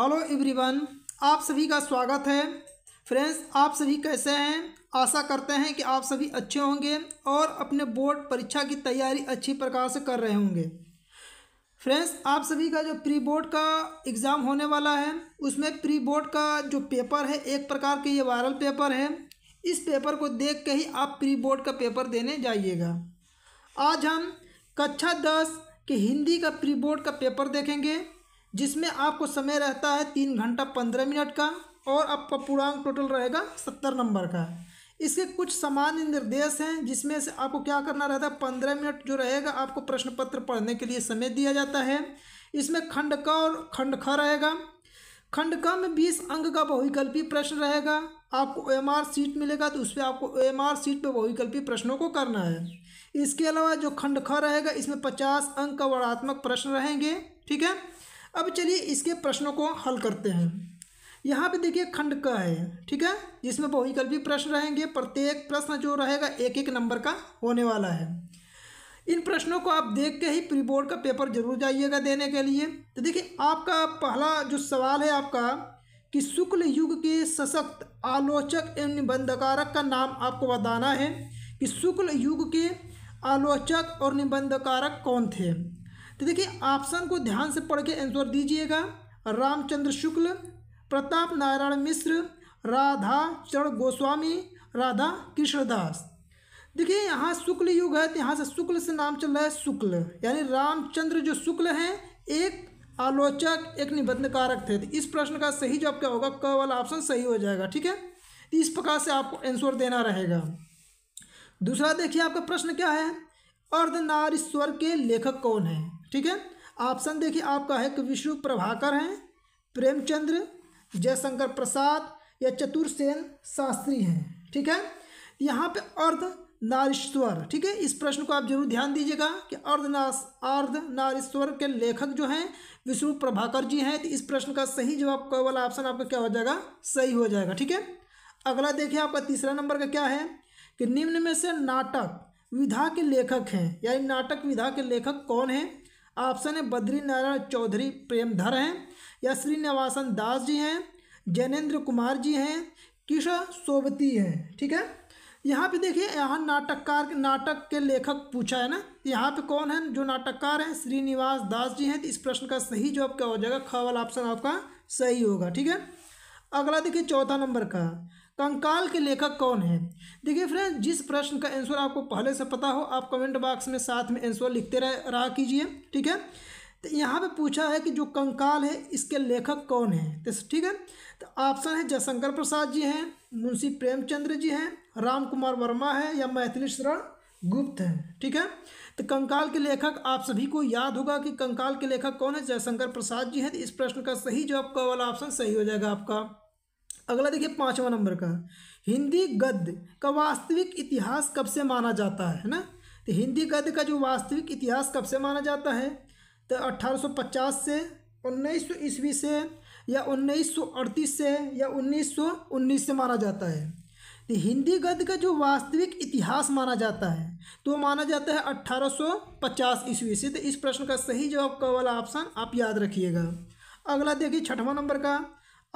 hello everyone आप सभी का स्वागत है फ्रेंड्स आप सभी कैसे हैं आशा करते हैं कि आप सभी अच्छे होंगे और अपने बोर्ड परीक्षा की तैयारी अच्छी प्रकार से कर रहे होंगे फ्रेंड्स आप सभी का जो प्री बोर्ड का एग्ज़ाम होने वाला है उसमें प्री बोर्ड का जो पेपर है एक प्रकार के ये वायरल पेपर है इस पेपर को देख के ही आप प्री बोर्ड का पेपर देने जाइएगा आज हम कक्षा दस के हिंदी का प्री बोर्ड का पेपर देखेंगे जिसमें आपको समय रहता है तीन घंटा पंद्रह मिनट का और आपका पूर्णांक टोटल रहेगा सत्तर नंबर का इसके कुछ सामान्य निर्देश हैं जिसमें से आपको क्या करना रहता है पंद्रह मिनट जो रहेगा आपको प्रश्न पत्र पढ़ने के लिए समय दिया जाता है इसमें खंड क और खंड ख रहेगा खंड क में बीस अंक का बहुविकल्पी प्रश्न रहेगा आपको एम आर सीट मिलेगा तो उस पर आपको एम आर सीट पर बहुविकल्पी प्रश्नों को करना है इसके अलावा जो खंड ख रहेगा इसमें पचास अंक का वर्णात्मक प्रश्न रहेंगे ठीक है अब चलिए इसके प्रश्नों को हल करते हैं यहाँ पे देखिए खंड का है ठीक है जिसमें बहुविकल्पी प्रश्न रहेंगे प्रत्येक प्रश्न जो रहेगा एक एक नंबर का होने वाला है इन प्रश्नों को आप देख के ही प्री बोर्ड का पेपर जरूर जाइएगा देने के लिए तो देखिए आपका पहला जो सवाल है आपका कि शुक्ल युग के सशक्त आलोचक एवं निबंधकारक का नाम आपको बताना है कि शुक्ल युग के आलोचक और निबंधकारक कौन थे तो देखिए ऑप्शन को ध्यान से पढ़ के आंसर दीजिएगा रामचंद्र शुक्ल प्रताप नारायण मिश्र राधा चरण गोस्वामी राधा कृष्णदास देखिए यहाँ शुक्ल युग है तो यहाँ से शुक्ल से नाम चल रहा है शुक्ल यानी रामचंद्र जो शुक्ल हैं एक आलोचक एक निबंधकारक थे तो इस प्रश्न का सही जवाब क्या होगा क वाला ऑप्शन सही हो जाएगा ठीक है तो इस प्रकार से आपको आंसर देना रहेगा दूसरा देखिए आपका प्रश्न क्या है अर्धनारीश्वर के लेखक कौन है ठीक है ऑप्शन देखिए आपका है कि विष्णु प्रभाकर हैं प्रेमचंद्र जयशंकर प्रसाद या चतुर सेन शास्त्री हैं ठीक है यहाँ पे अर्ध नारीश्वर ठीक है इस प्रश्न को आप जरूर ध्यान दीजिएगा कि अर्धनाश अर्ध नारीश्वर के लेखक जो हैं विष्णु प्रभाकर जी हैं तो इस प्रश्न का सही जवाब का वाला ऑप्शन आपका क्या हो जाएगा सही हो जाएगा ठीक है अगला देखिए आपका तीसरा नंबर का क्या है कि निम्न में से नाटक विधा के लेखक हैं यानी नाटक विधा के लेखक कौन हैं ऑप्शन है बद्री नारायण चौधरी प्रेमधर हैं या श्रीनिवासन दास जी हैं जैनेन्द्र कुमार जी हैं किशोर सोबती हैं ठीक है यहाँ पे देखिए यहाँ नाटककार के नाटक के लेखक पूछा है ना यहाँ पे कौन है जो नाटककार हैं श्रीनिवास दास जी हैं तो इस प्रश्न का सही जवाब क्या हो जाएगा ख वाला ऑप्शन आपका सही होगा ठीक है अगला देखिए चौथा नंबर का कंकाल के लेखक कौन है देखिए फ्रेंड जिस प्रश्न का आंसर आपको पहले से पता हो आप कमेंट बॉक्स में साथ में आंसर लिखते रह रहा कीजिए ठीक है तो यहाँ पे पूछा है कि जो कंकाल है इसके लेखक कौन है तो ठीक है तो ऑप्शन है जयशंकर प्रसाद जी हैं मुंशी प्रेमचंद्र जी हैं राम कुमार वर्मा है या मैथिली शरण गुप्त है ठीक है तो कंकाल के लेखक आप सभी को याद होगा कि कंकाल के लेखक कौन है जयशंकर प्रसाद जी हैं तो इस प्रश्न का सही जवाब का वाला ऑप्शन सही हो जाएगा आपका अगला देखिए पाँचवा नंबर का हिंदी गद्य का वास्तविक इतिहास कब से माना जाता है ना तो हिंदी गद्य का जो वास्तविक इतिहास कब से माना जाता है तो 1850 से 1900 ईस्वी से या 1938 से या 1919 से माना जाता है तो हिंदी गद्य का जो वास्तविक इतिहास माना जाता है तो माना जाता है 1850 ईस्वी से तो इस प्रश्न का सही जवाब का वाला ऑप्शन आप याद रखिएगा अगला देखिए छठवां नंबर का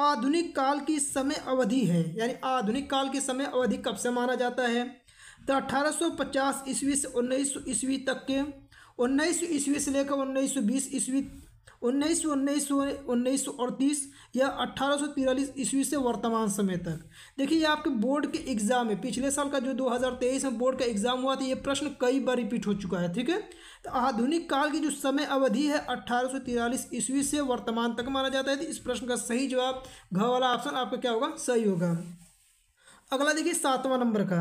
आधुनिक काल की समय अवधि है यानी आधुनिक काल की समय अवधि कब से माना जाता है तो 1850 ईस्वी से उन्नीस ईस्वी तक के उन्नीस ईस्वी से लेकर उन्नीस सौ बीस ईस्वी उन्नीस सौ उन्नीस सौ उन्नीस सौ अड़तीस या अट्ठारह सौ तिरालीस ईस्वी से वर्तमान समय तक देखिए ये आपके बोर्ड के एग्ज़ाम है पिछले साल का जो 2023 में बोर्ड का एग्ज़ाम हुआ था ये प्रश्न कई बार रिपीट हो चुका है ठीक है तो आधुनिक काल की जो समय अवधि है अट्ठारह सौ तिरालीस ईस्वी से वर्तमान तक माना जाता है तो इस प्रश्न का सही जवाब घ वाला ऑप्शन आपका क्या होगा सही होगा अगला देखिए सातवां नंबर का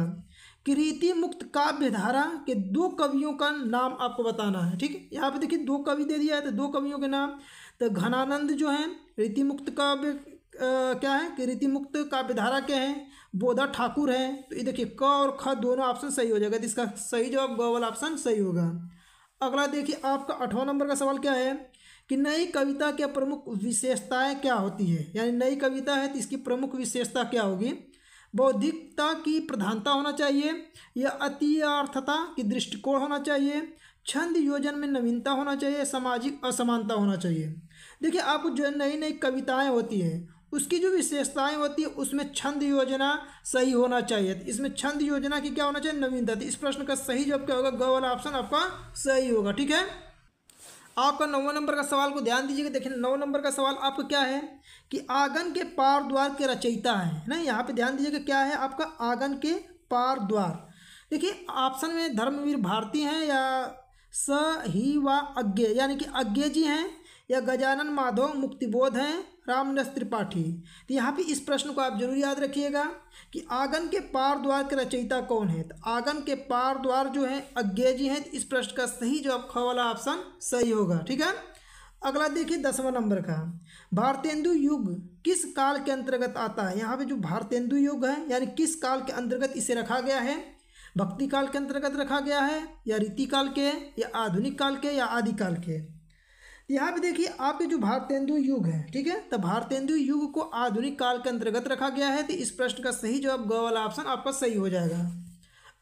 कृति मुक्त काव्य धारा के दो कवियों का नाम आपको बताना है ठीक है यहाँ पे देखिए दो कवि दे दिया है तो दो कवियों के नाम तो घनानंद जो है रीति मुक्त काव्य क्या है कि रीति मुक्त काव्य धारा के हैं बोधा ठाकुर हैं तो ये देखिए क और ख दोनों ऑप्शन सही हो जाएगा तो इसका सही जवाब ग वाला ऑप्शन सही होगा अगला देखिए आपका अठवा नंबर का सवाल क्या है कि नई कविता के प्रमुख विशेषताएं क्या होती है यानी नई कविता है तो इसकी प्रमुख विशेषता क्या होगी बौद्धिकता की प्रधानता होना चाहिए या अतियार्थता की दृष्टिकोण होना चाहिए छंद योजन में नवीनता होना चाहिए सामाजिक असमानता होना चाहिए देखिए आपको जो नई नई कविताएं होती हैं उसकी जो विशेषताएं होती है उसमें छंद योजना सही होना चाहिए इसमें छंद योजना की क्या होना चाहिए नवीनता तो इस प्रश्न का सही जवाब क्या होगा ग वाला ऑप्शन आपका सही होगा ठीक है आपका नौ नंबर का सवाल को ध्यान दीजिएगा देखिए नौ नंबर का सवाल आपका क्या है कि आगन के पार द्वार के रचयिता है ना यहाँ पे ध्यान दीजिएगा क्या है आपका आंगन के पार द्वार देखिए ऑप्शन में धर्मवीर भारती हैं या स ही व अज्ञे यानी कि अज्ञे जी हैं या गजानन माधव मुक्तिबोध हैं रामनस त्रिपाठी तो यहाँ पे इस प्रश्न को आप जरूर याद रखिएगा कि आंगन के पार द्वार के रचयिता कौन है तो आंगन के पार द्वार जो है अज्ञे जी हैं तो इस प्रश्न का सही जवाब ख वाला ऑप्शन सही होगा ठीक है अगला देखिए दसवां नंबर का भारतेंदु युग किस काल के अंतर्गत आता है यहाँ पे जो भारतेंदु युग है यानी किस काल के अंतर्गत इसे रखा गया है भक्ति काल के अंतर्गत रखा गया है या रीति काल के या आधुनिक काल के या आदि काल के यहाँ पे देखिए आपके जो भारतेंदु युग है ठीक है तो भारतेंदु युग को आधुनिक काल के अंतर्गत रखा गया है तो इस प्रश्न का सही जवाब ग वाला ऑप्शन आपका सही हो जाएगा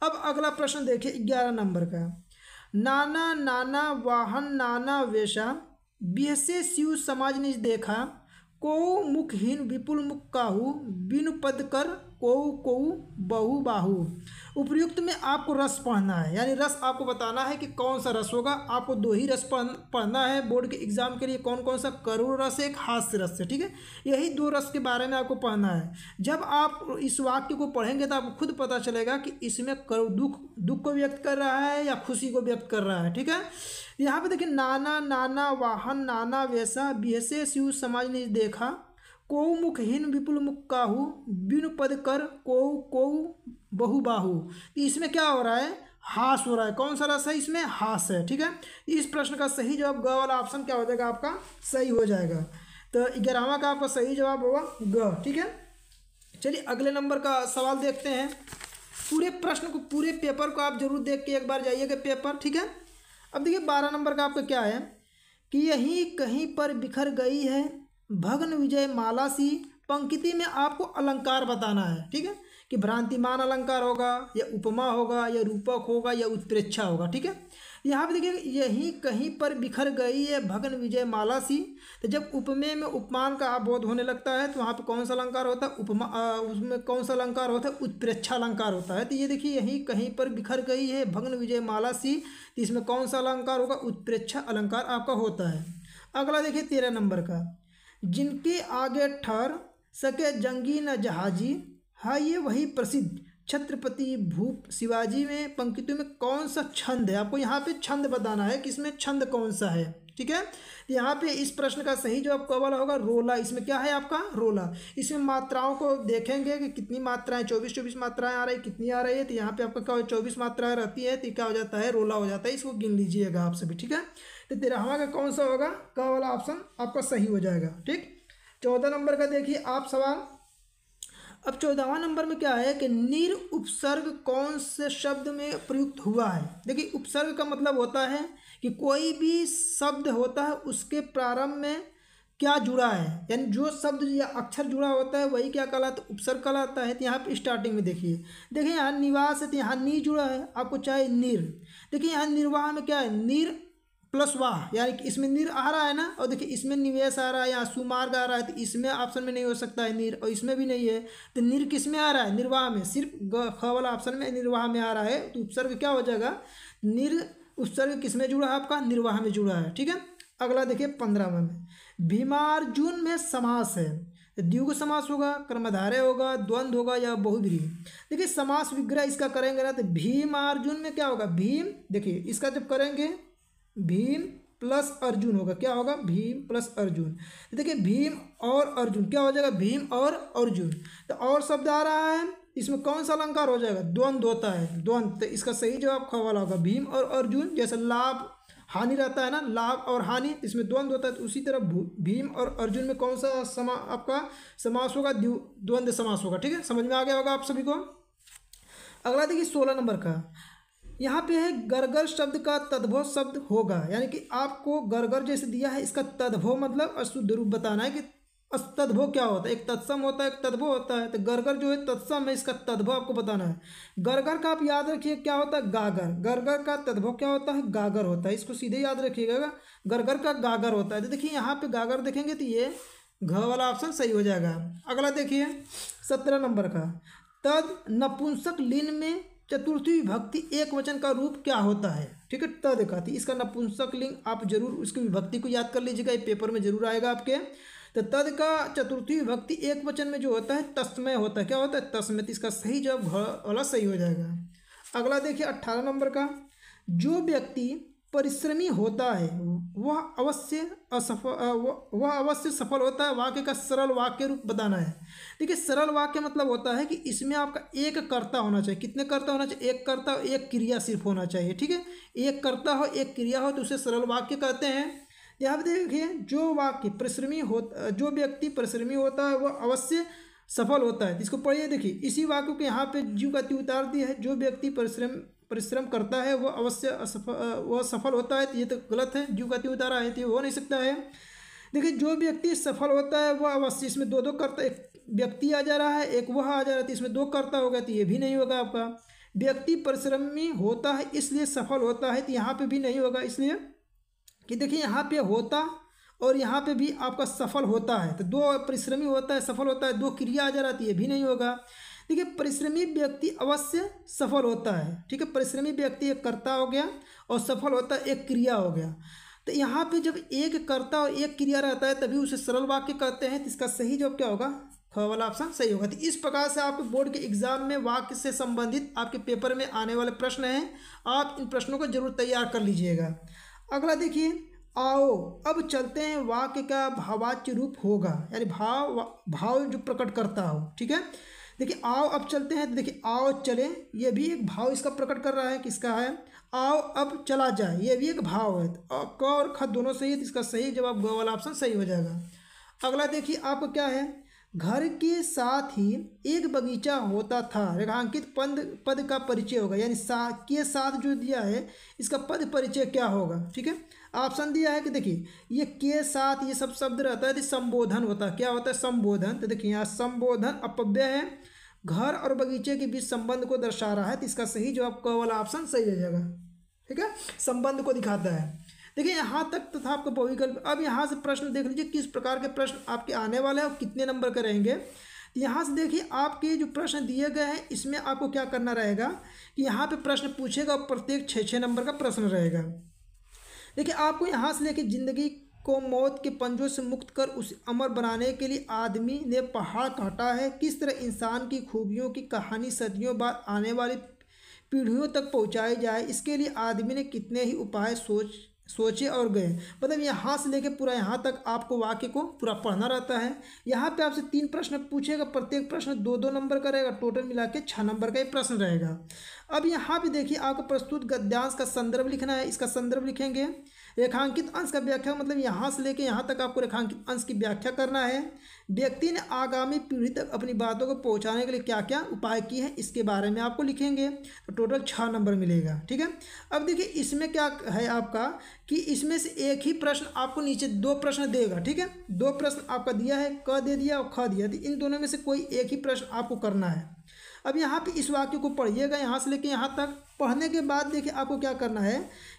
अब अगला प्रश्न देखिए ग्यारह नंबर का नाना नाना वाहन नाना वेशा बिहसे शिव समाज ने देखा को मुखहीन विपुल मुख काहू बिन पद कर को को बहु बाहु उपयुक्त में आपको रस पढ़ना है यानी रस आपको बताना है कि कौन सा रस होगा आपको दो ही रस पढ़ना है बोर्ड के एग्जाम के लिए कौन कौन सा करुण रस है एक हास्य रस है ठीक है यही दो रस के बारे में आपको पढ़ना है जब आप इस वाक्य को पढ़ेंगे तो आपको खुद पता चलेगा कि इसमें दुख दुख को व्यक्त कर रहा है या खुशी को व्यक्त कर रहा है ठीक है यहाँ पर देखिए नाना नाना वाहन नाना वैसा बेहसे शिव समाज ने देखा को मुखहीन विपुल मुख काहू बिन पद कर को कौ बहुबाहु तो इसमें क्या हो रहा है हास हो रहा है कौन सा रस है इसमें हास है ठीक है इस प्रश्न का सही जवाब ग वाला ऑप्शन क्या हो जाएगा आपका सही हो जाएगा तो ग्यारहवा का आपका सही जवाब होगा ग ठीक है चलिए अगले नंबर का सवाल देखते हैं पूरे प्रश्न को पूरे पेपर को आप जरूर देख के एक बार जाइएगा पेपर ठीक है अब देखिए बारह नंबर का आपका क्या है कि यहीं कहीं पर बिखर गई है भग्न विजय माला सी पंक्ति में आपको अलंकार बताना है ठीक है कि भ्रांतिमान अलंकार होगा या उपमा होगा या रूपक होगा या उत्प्रेक्षा होगा ठीक है यहाँ पर देखिए यहीं कहीं पर बिखर गई है भगन विजय माला सी तो जब उपमे में उपमान का बोध होने लगता है तो वहाँ पर कौन सा अलंकार होता है उपमा आ, उसमें कौन सा अलंकार होता है उत्प्रेक्षा अलंकार होता है तो ये देखिए यहीं कहीं पर बिखर गई है भगन विजय माला सी तो इसमें कौन सा अलंकार होगा उत्प्रेक्षा अलंकार आपका होता है अगला देखिए तेरह नंबर का जिनके आगे ठहर सके जंगी न जहाजी हाँ ये वही प्रसिद्ध छत्रपति भूप शिवाजी में पंक्तियों में कौन सा छंद है आपको यहाँ पे छंद बताना है कि इसमें छंद कौन सा है ठीक है तो यहाँ पे इस प्रश्न का सही जवाब कब वाला होगा रोला इसमें क्या है आपका रोला इसमें मात्राओं को देखेंगे कि कितनी मात्राएं चौबीस चौबीस मात्राएं आ रही कितनी आ रही है तो यहाँ पे आपका क्या चौबीस मात्राएं रहती है तो क्या हो जाता है रोला हो जाता है इसको गिन लीजिएगा आप सभी ठीक है तो तिरहवा हाँ का कौन सा होगा क वाला ऑप्शन आपका सही हो जाएगा ठीक चौदह नंबर का देखिए आप सवाल अब चौदहवा नंबर में क्या है कि निर उपसर्ग कौन से शब्द में प्रयुक्त हुआ है देखिए उपसर्ग का मतलब होता है कि कोई भी शब्द होता है उसके प्रारंभ में क्या जुड़ा है यानी जो शब्द या अक्षर जुड़ा होता है वही क्या कहलाता है उपसर्ग कहलाता है तो यहाँ पर स्टार्टिंग में देखिए देखिए यहाँ निवास है तो यहाँ नी जुड़ा है आपको चाहे निर देखिए यहाँ निर्वाह में क्या है निर प्लस वाह यानी कि इसमें निर आ रहा है ना और देखिए इसमें निवेश आ रहा है या सुमार्ग आ रहा है तो इसमें ऑप्शन में नहीं हो सकता है निर और इसमें भी नहीं है तो निर किस में आ रहा है निर्वाह में सिर्फ ख वाला ऑप्शन में निर्वाह में आ रहा है तो उपसर्ग क्या हो जाएगा निर उपसर्ग किस में जुड़ा है आपका निर्वाह में जुड़ा है ठीक है अगला देखिए पंद्रहवा में जून में समास है तो द्युग समास होगा कर्मधारय होगा द्वंद्व होगा या बहुग्रीही देखिए समास विग्रह इसका करेंगे ना तो भीम अर्जुन में क्या होगा भीम देखिए इसका जब करेंगे भीम प्लस अर्जुन होगा क्या होगा भीम प्लस अर्जुन तो देखिए भीम और अर्जुन क्या हो जाएगा भीम और अर्जुन तो और शब्द आ रहा है इसमें कौन सा अलंकार हो जाएगा द्वंद्व होता है द्वंद्व तो इसका सही जवाब खो वाला होगा भीम और अर्जुन जैसे लाभ हानि रहता है ना लाभ और हानि इसमें द्वंद्व होता है तो उसी तरह भीम और अर्जुन में कौन सा समा आपका समास होगा द्वंद्व समास होगा ठीक है समझ में आ गया होगा आप सभी को अगला देखिए सोलह नंबर का यहाँ पे है गरगर शब्द का तद्भव शब्द होगा यानी कि आपको गरगर जैसे दिया है इसका तद्भव मतलब अशुद्ध रूप बताना है कि तद्भव क्या होता है एक तत्सम होता है एक तद्भव होता है तो गरगर जो है तत्सम है इसका तद्भव आपको बताना है गरगर का आप याद रखिए क्या होता है गागर गरगर का तद्भव क्या होता है गागर होता है इसको सीधे याद रखिएगा गरगर का गागर होता है तो देखिए यहाँ पे गागर देखेंगे तो ये घ वाला ऑप्शन सही हो जाएगा अगला देखिए सत्रह नंबर का तद नपुंसक लिन में चतुर्थी विभक्ति एक वचन का रूप क्या होता है ठीक है त दिखाती इसका नपुंसक लिंग आप जरूर उसकी विभक्ति को याद कर लीजिएगा ये पेपर में जरूर आएगा आपके तो तद का चतुर्थी विभक्ति एक वचन में जो होता है तस्मय होता है क्या होता है तस्मय तो इसका सही जवाब वाला सही हो जाएगा अगला देखिए अट्ठारह नंबर का जो व्यक्ति परिश्रमी होता है वह अवश्य असफल वह अवश्य सफल होता है वाक्य का सरल वाक्य रूप बताना है देखिए सरल वाक्य मतलब होता है कि इसमें आपका एक कर्ता होना चाहिए कितने कर्ता होना चाहिए एक कर्ता हो एक क्रिया सिर्फ होना चाहिए ठीक है एक कर्ता हो एक क्रिया हो तो उसे सरल वाक्य कहते हैं यहाँ पर देखिए जो वाक्य परिश्रमी हो जो व्यक्ति परिश्रमी होता है वह अवश्य सफल होता है इसको पढ़िए देखिए इसी वाक्य को यहाँ पे जीव गति उतार दी है जो व्यक्ति परिश्रम परिश्रम करता है वह अवश्य असफल वह सफल होता है ये तो गलत है जो गति उतारा है तो हो नहीं सकता है देखिए जो व्यक्ति सफल होता है वह अवश्य इसमें दो दो करता एक व्यक्ति आ जा रहा है एक वह आ जा रहा है तो इसमें दो करता होगा तो ये भी नहीं होगा आपका व्यक्ति परिश्रमी होता है इसलिए सफल होता है तो यहाँ पे भी नहीं होगा इसलिए कि देखिए यहाँ पे होता और यहाँ पे भी आपका सफल होता है तो दो परिश्रमी होता है सफल होता है दो क्रिया आ जा रहा है तो ये भी नहीं होगा ठीक है परिश्रमी व्यक्ति अवश्य सफल होता है ठीक है परिश्रमी व्यक्ति एक कर्ता हो गया और सफल होता है एक क्रिया हो गया तो यहाँ पे जब एक कर्ता और एक क्रिया रहता है तभी उसे सरल वाक्य कहते हैं तो इसका सही जवाब क्या होगा ख वाला ऑप्शन सही होगा तो इस प्रकार से आपके बोर्ड के एग्जाम में वाक्य से संबंधित आपके पेपर में आने वाले प्रश्न हैं आप इन प्रश्नों को जरूर तैयार कर लीजिएगा अगला देखिए आओ अब चलते हैं वाक्य का भावाच्य रूप होगा यानी भाव भाव जो प्रकट करता हो ठीक है देखिए आओ अब चलते हैं तो देखिए आओ चले ये भी एक भाव इसका प्रकट कर रहा है किसका है आओ अब चला जाए ये भी एक भाव है तो क और ख दोनों सही है तो इसका सही जवाब ग वाला ऑप्शन सही हो जाएगा अगला देखिए आपको क्या है घर के साथ ही एक बगीचा होता था रेखांकित पद पद का परिचय होगा यानी सा के साथ जो दिया है इसका पद परिचय क्या होगा ठीक है ऑप्शन दिया है कि देखिए ये के साथ ये सब शब्द रहता है तो संबोधन होता है क्या होता है संबोधन तो देखिए यहाँ संबोधन अपव्य है घर और बगीचे के बीच संबंध को दर्शा रहा है तो इसका सही जवाब क वाला ऑप्शन सही हो जाएगा ठीक है संबंध को दिखाता है देखिए यहाँ तक तो था आपका बहुविकल्प अब यहाँ से प्रश्न देख लीजिए किस प्रकार के प्रश्न आपके आने वाले हैं और कितने नंबर के रहेंगे तो यहाँ से देखिए आपके जो प्रश्न दिए गए हैं इसमें आपको क्या करना रहेगा कि यहाँ पे प्रश्न पूछेगा और प्रत्येक छः छः नंबर का प्रश्न रहेगा देखिए आपको यहाँ से लेकर ज़िंदगी को मौत के पंजों से मुक्त कर उसे अमर बनाने के लिए आदमी ने पहाड़ काटा है किस तरह इंसान की खूबियों की कहानी सदियों बाद आने वाली पीढ़ियों तक पहुँचाई जाए इसके लिए आदमी ने कितने ही उपाय सोच सोचे और गए मतलब यहाँ से लेकर पूरा यहाँ तक आपको वाक्य को पूरा पढ़ना रहता है यहाँ पे आपसे तीन प्रश्न पूछेगा प्रत्येक प्रश्न दो दो नंबर का रहेगा टोटल मिला के छः नंबर का ही प्रश्न रहेगा अब यहाँ पे देखिए आपको प्रस्तुत गद्यांश का संदर्भ लिखना है इसका संदर्भ लिखेंगे रेखांकित अंश का व्याख्या मतलब यहाँ से लेकर यहाँ तक आपको रेखांकित अंश की व्याख्या करना है व्यक्ति ने आगामी पीढ़ी तक अपनी बातों को पहुँचाने के लिए क्या क्या उपाय किए हैं इसके बारे में आपको लिखेंगे तो टोटल छः नंबर मिलेगा ठीक है अब देखिए इसमें क्या है आपका कि इसमें से एक ही प्रश्न आपको नीचे दो प्रश्न देगा ठीक है दो प्रश्न आपका दिया है क दे दिया और ख दिया तो इन दोनों में से कोई एक ही प्रश्न आपको करना है अब यहाँ पे इस वाक्य को पढ़िएगा यहाँ से लेके यहाँ तक पढ़ने के बाद देखिए आपको क्या करना है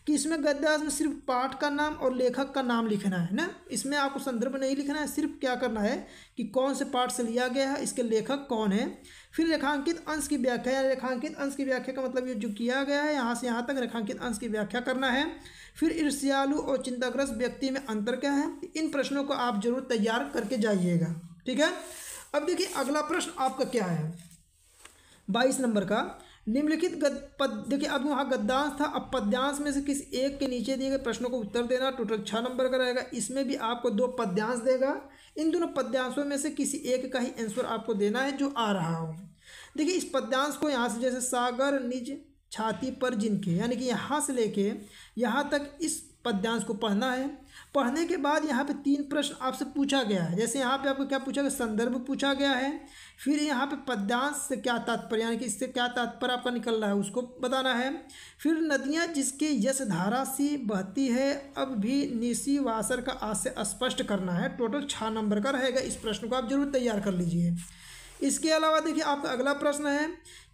कि इसमें गद्यांश में सिर्फ पाठ का नाम और लेखक का नाम लिखना है ना इसमें आपको संदर्भ नहीं लिखना है सिर्फ क्या करना है कि कौन से पाठ से लिया गया है इसके लेखक कौन है फिर रेखांकित अंश की व्याख्या या रेखांकित अंश की व्याख्या का मतलब ये जो किया गया है यहाँ से यहाँ तक रेखांकित अंश की व्याख्या करना है फिर ईर्ष्यालु और चिंताग्रस्त व्यक्ति में अंतर क्या है इन प्रश्नों को आप जरूर तैयार करके जाइएगा ठीक है अब देखिए अगला प्रश्न आपका क्या है बाईस नंबर का निम्नलिखित गद पद देखिए अब वहाँ गद्यांश था अब पद्यांश में से किस एक के नीचे दिए गए प्रश्नों को उत्तर देना टोटल छः नंबर का रहेगा इसमें भी आपको दो पद्यांश देगा इन दोनों पद्यांशों में से किसी एक का ही आंसर आपको देना है जो आ रहा हो देखिए इस पद्यांश को यहाँ से जैसे सागर निज छाती पर जिनके यानी कि यहाँ से लेके यहाँ तक इस पद्यांश को पढ़ना है पढ़ने के बाद यहाँ पे तीन प्रश्न आपसे पूछा गया है जैसे यहाँ पे आपको क्या पूछा गया संदर्भ पूछा गया है फिर यहाँ पे पद्यांश से क्या तात्पर्य यानी कि इससे क्या तात्पर्य आपका निकल रहा है उसको बताना है फिर नदियाँ जिसके यश धारा सी बहती है अब भी निशी वासर का आशय स्पष्ट करना है टोटल छः नंबर का रहेगा इस प्रश्न को आप जरूर तैयार कर लीजिए इसके अलावा देखिए आपका अगला प्रश्न है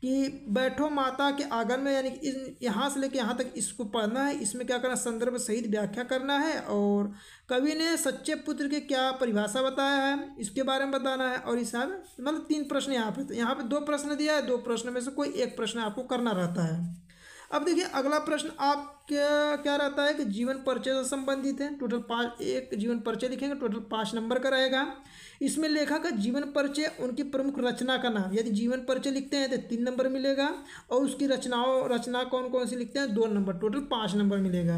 कि बैठो माता के आंगन में यानी कि यहाँ से लेकर यहाँ तक इसको पढ़ना है इसमें क्या करना संदर्भ सहित व्याख्या करना है और कवि ने सच्चे पुत्र के क्या परिभाषा बताया है इसके बारे में बताना है और इस मतलब तीन प्रश्न यहाँ पे यहाँ पे दो प्रश्न दिया है दो प्रश्न में से कोई एक प्रश्न आपको करना रहता है अब देखिए अगला प्रश्न आप क्या क्या रहता है कि जीवन परिचय से संबंधित है टोटल पाँच एक जीवन परिचय लिखेंगे टोटल पाँच नंबर का रहेगा इसमें लेखक का जीवन परिचय उनकी प्रमुख रचना का नाम यदि जीवन परिचय लिखते हैं तो तीन नंबर मिलेगा और उसकी रचनाओं रचना कौन कौन सी लिखते हैं दो नंबर टोटल पाँच नंबर मिलेगा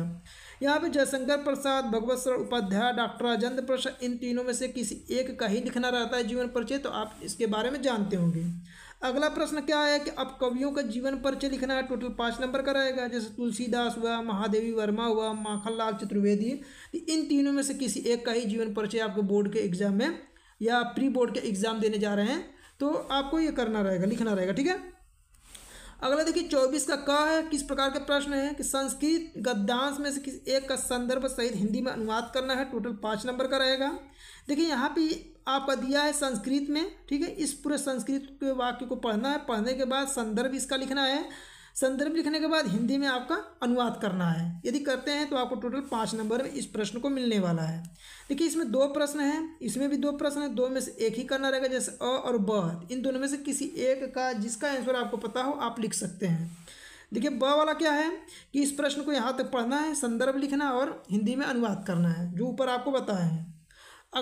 यहाँ पे जयशंकर प्रसाद भगवत शरण उपाध्याय डॉक्टर राजेंद्र प्रसाद इन तीनों में से किसी एक का ही लिखना रहता है जीवन परिचय तो आप इसके बारे में जानते होंगे अगला प्रश्न क्या है कि अब कवियों का जीवन परिचय लिखना है टोटल पाँच नंबर का रहेगा जैसे तुलसीदास हुआ हुआ महादेवी वर्मा हुआ माखनलाल चतुर्वेदी तो इन तीनों में से किसी एक का ही जीवन परिचय आपको बोर्ड के एग्जाम में या प्री बोर्ड के एग्जाम देने जा रहे हैं तो आपको ये करना रहेगा लिखना रहेगा ठीक है अगला देखिए चौबीस का क है किस प्रकार के प्रश्न है कि संस्कृत गद्यांश में से किस एक का संदर्भ सहित हिंदी में अनुवाद करना है टोटल पाँच नंबर का रहेगा देखिए यहाँ पे आपका दिया है संस्कृत में ठीक है इस पूरे संस्कृत के वाक्य को पढ़ना है पढ़ने के बाद संदर्भ इसका लिखना है संदर्भ लिखने के बाद हिंदी में आपका अनुवाद करना है यदि करते हैं तो आपको टोटल पाँच नंबर में इस प्रश्न को मिलने वाला है देखिए इसमें दो प्रश्न हैं इसमें भी दो प्रश्न हैं दो में से एक ही करना रहेगा जैसे अ और ब इन दोनों में से किसी एक का जिसका आंसर आपको पता हो आप लिख सकते हैं देखिए ब वाला क्या है कि इस प्रश्न को यहाँ तक पढ़ना है संदर्भ लिखना और हिंदी में अनुवाद करना है जो ऊपर आपको बताए हैं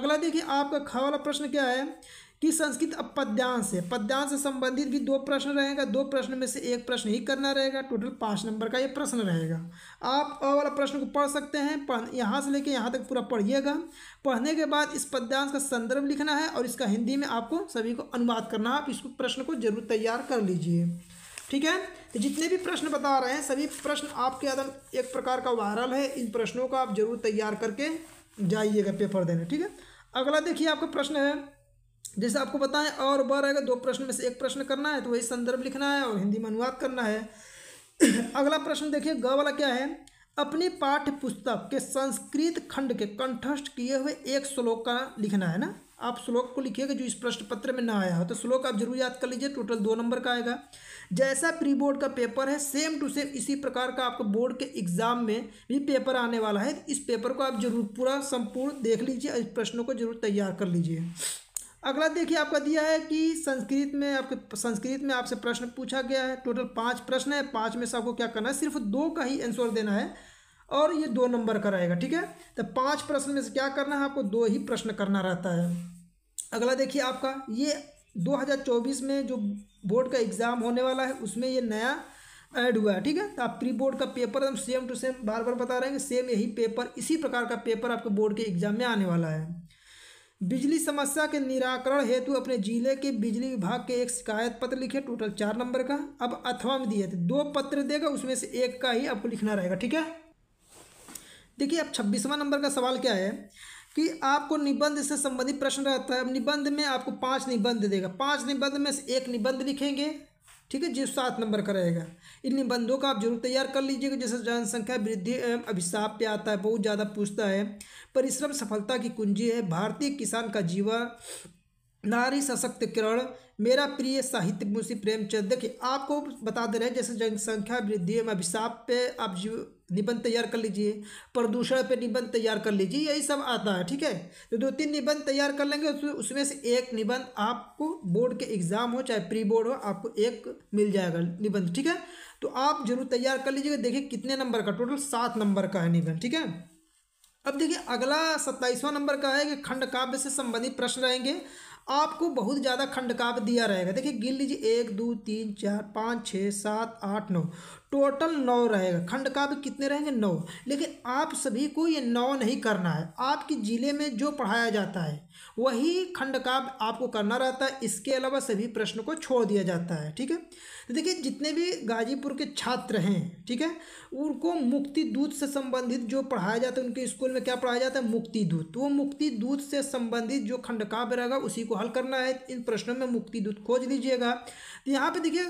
अगला देखिए आपका ख वाला प्रश्न क्या है कि संस्कृत अब पद्यांश है पद्यांश से संबंधित भी दो प्रश्न रहेगा दो प्रश्न में से एक प्रश्न ही करना रहेगा टोटल पाँच नंबर का ये प्रश्न रहेगा आप अ वाला प्रश्न को पढ़ सकते हैं पढ़ यहाँ से लेकर यहाँ तक पूरा पढ़िएगा पढ़ने के बाद इस पद्यांश का संदर्भ लिखना है और इसका हिंदी में आपको सभी को अनुवाद करना है आप इस प्रश्न को जरूर तैयार कर लीजिए ठीक है तो जितने भी प्रश्न बता रहे हैं सभी प्रश्न आपके अदम एक प्रकार का वायरल है इन प्रश्नों को आप जरूर तैयार करके जाइएगा पेपर देने ठीक है अगला देखिए आपका प्रश्न है जैसे आपको बताएं और बार रहेगा दो प्रश्न में से एक प्रश्न करना है तो वही संदर्भ लिखना है और हिंदी में अनुवाद करना है अगला प्रश्न देखिए ग वाला क्या है अपनी पाठ्य पुस्तक के संस्कृत खंड के कंठस्थ किए हुए एक श्लोक का लिखना है ना आप श्लोक को लिखिएगा जो इस प्रश्न पत्र में ना आया हो तो श्लोक आप जरूर याद कर लीजिए टोटल दो नंबर का आएगा जैसा प्री बोर्ड का पेपर है सेम टू सेम इसी प्रकार का आपको बोर्ड के एग्जाम में भी पेपर आने वाला है इस पेपर को आप जरूर पूरा संपूर्ण देख लीजिए इस प्रश्नों को जरूर तैयार कर लीजिए अगला देखिए आपका दिया है कि संस्कृत में आपके संस्कृत में आपसे प्रश्न पूछा गया है टोटल पाँच प्रश्न है पाँच में से आपको क्या करना है सिर्फ दो का ही आंसर देना है और ये दो नंबर का रहेगा ठीक है तो पाँच प्रश्न में से क्या करना है आपको दो ही प्रश्न करना रहता है अगला देखिए आपका ये 2024 में जो बोर्ड का एग्ज़ाम होने वाला है उसमें ये नया ऐड हुआ है ठीक है तो आप प्री बोर्ड का पेपर हम सेम टू सेम बार बार बता रहे हैं सेम यही पेपर इसी प्रकार का पेपर आपके बोर्ड के एग्जाम में आने वाला है बिजली समस्या के निराकरण हेतु अपने जिले के बिजली विभाग के एक शिकायत पत्र लिखे टोटल चार नंबर का अब अथवा में दिए थे दो पत्र देगा उसमें से एक का ही आपको लिखना रहेगा ठीक है देखिए अब छब्बीसवां नंबर का सवाल क्या है कि आपको निबंध से संबंधित प्रश्न रहता है अब निबंध में आपको पांच निबंध देगा पांच निबंध में से एक निबंध लिखेंगे ठीक है जो सात नंबर का रहेगा इन निबंधों का आप जरूर तैयार कर लीजिएगा जैसे जनसंख्या वृद्धि एवं अभिशाप पे आता है बहुत ज़्यादा पूछता है परिश्रम सफलता की कुंजी है भारतीय किसान का जीवन नारी सशक्तिकरण मेरा प्रिय साहित्य मुंशी प्रेमचंद देखिए आपको बता दे रहे हैं जैसे जनसंख्या वृद्धि एवं अभिशाप पे आप जीव निबंध तैयार कर लीजिए प्रदूषण पे निबंध तैयार कर लीजिए यही सब आता है ठीक है तो दो तीन निबंध तैयार कर लेंगे उसमें से एक निबंध आपको बोर्ड के एग्जाम हो चाहे प्री बोर्ड हो आपको एक मिल जाएगा निबंध ठीक है तो आप जरूर तैयार कर लीजिएगा देखिए कितने नंबर का टोटल सात नंबर का है निबंध ठीक है अब देखिए अगला सत्ताईसवां नंबर का है कि खंड काव्य से संबंधित प्रश्न रहेंगे आपको बहुत ज़्यादा खंड काव्य दिया रहेगा देखिए गिन लीजिए एक दो तीन चार पाँच छः सात आठ नौ टोटल नौ रहेगा खंड काव्य कितने रहेंगे नौ लेकिन आप सभी को ये नौ नहीं करना है आपके ज़िले में जो पढ़ाया जाता है वही खंड काव्य आपको करना रहता है इसके अलावा सभी प्रश्नों को छोड़ दिया जाता है ठीक है तो देखिए जितने भी गाजीपुर के छात्र हैं ठीक है उनको मुक्ति दूत से संबंधित जो पढ़ाया जाता है उनके स्कूल में क्या पढ़ाया जाता है मुक्ति दूत तो वो मुक्ति दूत से संबंधित जो खंड काव्य रहेगा उसी को हल करना है इन प्रश्नों में मुक्ति दूत खोज लीजिएगा तो यहाँ पर देखिए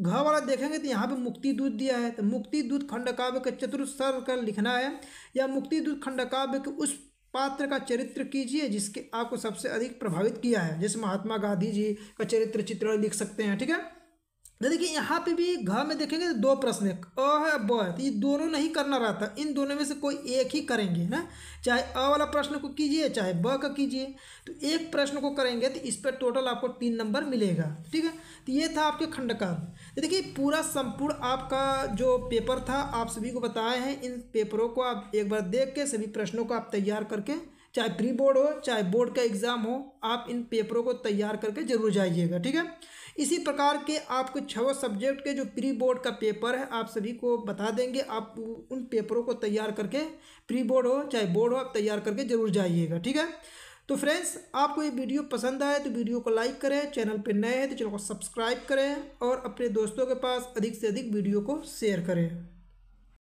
घ वाला देखेंगे तो यहाँ पे मुक्ति दूध दिया है तो मुक्ति दूध खंड काव्य के चतुर्सर का लिखना है या मुक्ति दूत खंड काव्य के उस पात्र का चरित्र कीजिए जिसके आपको सबसे अधिक प्रभावित किया है जैसे महात्मा गांधी जी का चरित्र चित्रण लिख सकते हैं ठीक है तो देखिए यहाँ पे भी घर में देखेंगे तो दो प्रश्न एक अ है ब है तो ये दोनों नहीं करना रहता इन दोनों में से कोई एक ही करेंगे ना चाहे अ वाला प्रश्न को कीजिए चाहे ब का कीजिए तो एक प्रश्न को करेंगे तो इस पर टोटल आपको तीन नंबर मिलेगा ठीक है तो ये था आपके खंडकार तो देखिए पूरा संपूर्ण आपका जो पेपर था आप सभी को बताए हैं इन पेपरों को आप एक बार देख के सभी प्रश्नों को आप तैयार करके चाहे प्री बोर्ड हो चाहे बोर्ड का एग्ज़ाम हो आप इन पेपरों को तैयार करके जरूर जाइएगा ठीक है इसी प्रकार के आपको छः सब्जेक्ट के जो प्री बोर्ड का पेपर है आप सभी को बता देंगे आप उन पेपरों को तैयार करके प्री बोर्ड हो चाहे बोर्ड हो आप तैयार करके ज़रूर जाइएगा ठीक है तो फ्रेंड्स आपको ये वीडियो पसंद आए तो वीडियो को लाइक करें चैनल पर नए हैं तो चैनल को सब्सक्राइब करें और अपने दोस्तों के पास अधिक से अधिक वीडियो को शेयर करें